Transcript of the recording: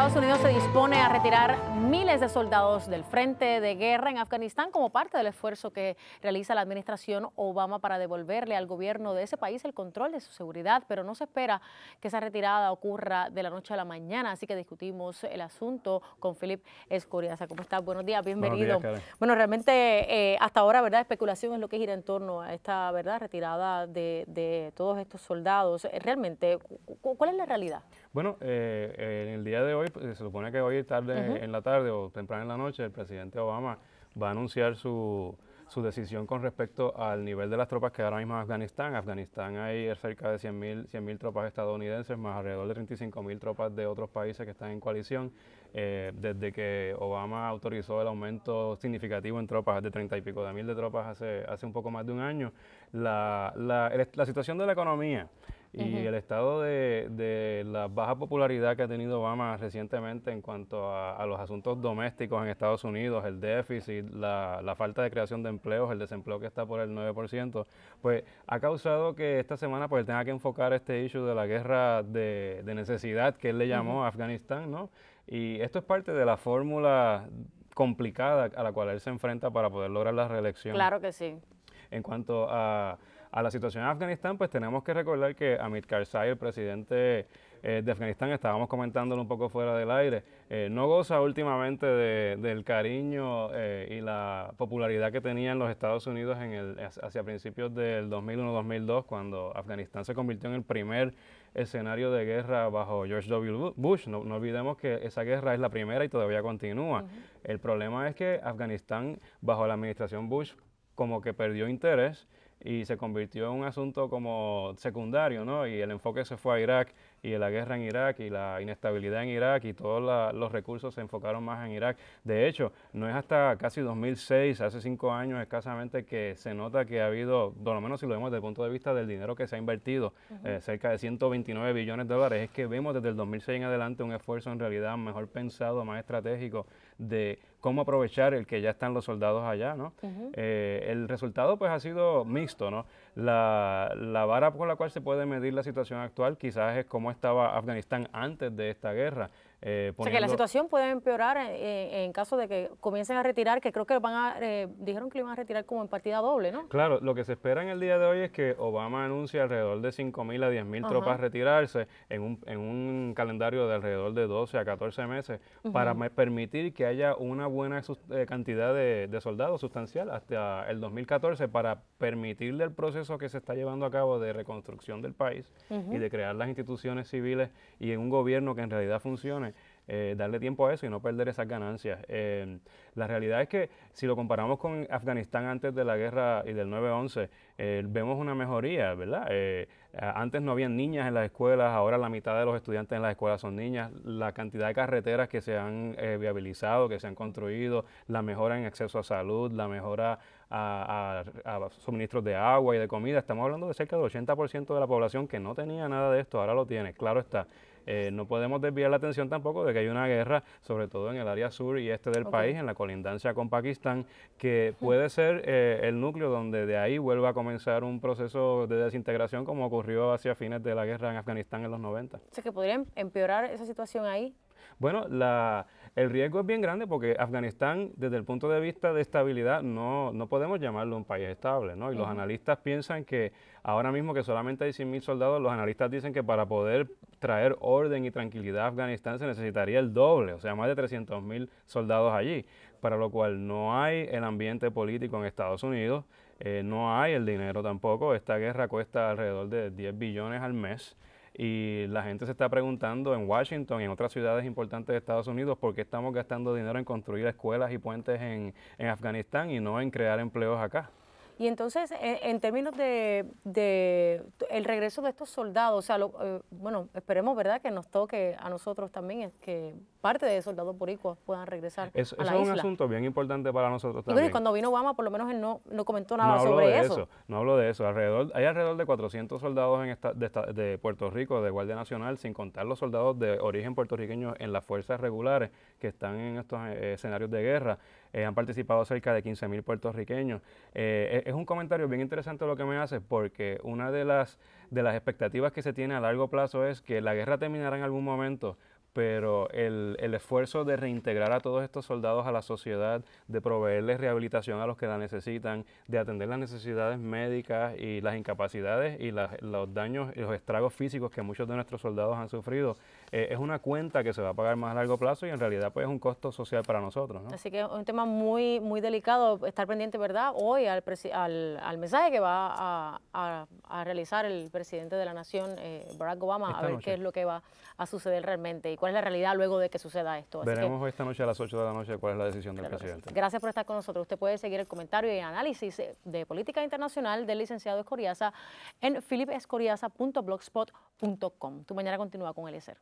Estados Unidos se dispone a retirar miles de soldados del frente de guerra en Afganistán como parte del esfuerzo que realiza la administración Obama para devolverle al gobierno de ese país el control de su seguridad, pero no se espera que esa retirada ocurra de la noche a la mañana, así que discutimos el asunto con Philip Escoriaza. ¿Cómo estás? Buenos días, bienvenido. bueno, realmente eh, hasta ahora, ¿verdad? Especulación es lo que gira en torno a esta, ¿verdad? Retirada de, de todos estos soldados. Eh, realmente, ¿cuál es la realidad? Bueno, eh, en el día de hoy, pues, se supone que hoy tarde en la tarde o temprano en la noche, el presidente Obama va a anunciar su, su decisión con respecto al nivel de las tropas que ahora mismo en Afganistán. Afganistán hay cerca de 100.000 100 tropas estadounidenses, más alrededor de 35.000 tropas de otros países que están en coalición. Eh, desde que Obama autorizó el aumento significativo en tropas, de 30 y pico de mil de tropas hace, hace un poco más de un año, la, la, la situación de la economía y el estado de, la baja popularidad que ha tenido Obama recientemente en cuanto a, los asuntos domésticos en Estados Unidos, el déficit, la, falta de creación de empleos, el desempleo que está por el 9%, pues ha causado que esta semana pues tenga que enfocar este issue de la guerra de, necesidad que él le llamó Afganistán, ¿no? Y esto es parte de la fórmula complicada a la cual él se enfrenta para poder lograr la reelección. Claro que sí. En cuanto a a la situación en Afganistán, pues tenemos que recordar que Amit Karzai, el presidente eh, de Afganistán, estábamos comentándolo un poco fuera del aire, eh, no goza últimamente del cariño eh, y la popularidad que tenía en los Estados Unidos en el, hacia principios del 2001-2002, cuando Afganistán se convirtió en el primer escenario de guerra bajo George W. Bush. No, olvidemos que esa guerra es la primera y todavía continúa. El problema es que Afganistán, bajo la administración Bush, como que perdió interés y se convirtió en un asunto como secundario, ¿no? Y el enfoque se fue a Irak y la guerra en Irak y la inestabilidad en Irak y todos los recursos se enfocaron más en Irak. De hecho, no es hasta casi 2006, hace cinco años escasamente, que se nota que ha habido, por lo menos si lo vemos desde el punto de vista del dinero que se ha invertido, eh, cerca de 129 billones de dólares, es que vemos desde el 2006 en adelante un esfuerzo en realidad mejor pensado, más estratégico de cómo aprovechar el que ya están los soldados allá, ¿no? Eh, el resultado pues ha sido mixto, ¿no? La, la vara con la cual se puede medir la situación actual quizás es cómo estaba Afganistán antes de esta guerra. Eh, o sea que la situación puede empeorar eh, eh, en, caso de que comiencen a retirar, que creo que van a, dijeron que lo iban a retirar como en partida doble, ¿no? Claro, lo que se espera en el día de hoy es que Obama anuncie alrededor de 5.000 a 10.000 tropas retirarse en un, calendario de alrededor de 12 a 14 meses para permitir que haya una buena cantidad de, soldados sustancial hasta el 2014 para permitirle el proceso que se está llevando a cabo de reconstrucción del país y de crear las instituciones civiles y en un gobierno que en realidad funcione eh, darle tiempo a eso y no perder esas ganancias. Eh, la realidad es que si lo comparamos con Afganistán antes de la guerra y del 9-11, eh, vemos una mejoría, ¿verdad? antes no habían niñas en las escuelas, ahora la mitad de los estudiantes en las escuelas son niñas, la cantidad de carreteras que se han viabilizado, que se han construido, la mejora en acceso a salud, la mejora a, a, suministros de agua y de comida. Estamos hablando de cerca del 80% de la población que no tenía nada de esto, ahora lo tiene, claro está. Eh, no podemos desviar la atención tampoco de que hay una guerra, sobre todo en el área sur y este del país, en la colindancia con Pakistán, que puede ser eh, el núcleo donde de ahí vuelva a comenzar un proceso de desintegración como ocurrió hacia fines de la guerra en Afganistán en los 90. O que podría em-, empeorar esa situación ahí. Bueno, el riesgo es bien grande porque Afganistán, desde el punto de vista de estabilidad, no, podemos llamarlo un país estable, ¿no? Y los analistas piensan que ahora mismo que solamente hay 100.000 soldados, los analistas dicen que para poder traer orden y tranquilidad a Afganistán se necesitaría el doble, o sea, más de 300.000 soldados allí, para lo cual no hay el ambiente político en Estados Unidos, eh, no hay el dinero tampoco, esta guerra cuesta alrededor de 10 billones al mes. Y la gente se está preguntando en Washington y en otras ciudades importantes de Estados Unidos por qué estamos gastando dinero en construir escuelas y puentes en, en Afganistán y no en crear empleos acá. Y entonces, eh, en, términos de, el regreso de estos soldados, o sea, eh, bueno, esperemos, ¿verdad?, que nos toque a nosotros también, que parte de soldados boricuas puedan regresar eso, es un asunto bien importante para nosotros también. Y cuando vino Obama, por lo menos él no, no comentó nada sobre eso. No hablo de eso. Alrededor, hay alrededor de 400 soldados en de, Puerto Rico, de Guardia Nacional, sin contar los soldados de origen puertorriqueño en las fuerzas regulares que están en estos eh, escenarios de guerra. Eh, han participado cerca de 15.000 puertorriqueños. Eh, e, es un comentario bien interesante lo que me hace, porque una de las, de las expectativas que se tiene a largo plazo es que la guerra terminará en algún momento, pero el, esfuerzo de reintegrar a todos estos soldados a la sociedad, de proveerles rehabilitación a los que la necesitan, de atender las necesidades médicas y las incapacidades y los daños y los estragos físicos que muchos de nuestros soldados han sufrido, eh, es una cuenta que se va a pagar más a largo plazo y en realidad pues es un costo social para nosotros. Así que es un tema muy, muy delicado, estar pendiente, ¿verdad?, hoy al, al, mensaje que va a, realizar el presidente de la Nación, eh, Barack Obama, a ver qué es lo que va a suceder realmente cuál es la realidad luego de que suceda esto. Veremos esta noche a las 8 de la noche cuál es la decisión del presidente. Gracias por estar con nosotros. Usted puede seguir el comentario y análisis eh, de política internacional del licenciado Escoriaza en philipescoriaza.blogspot.com. Tu mañana continúa con el ESER.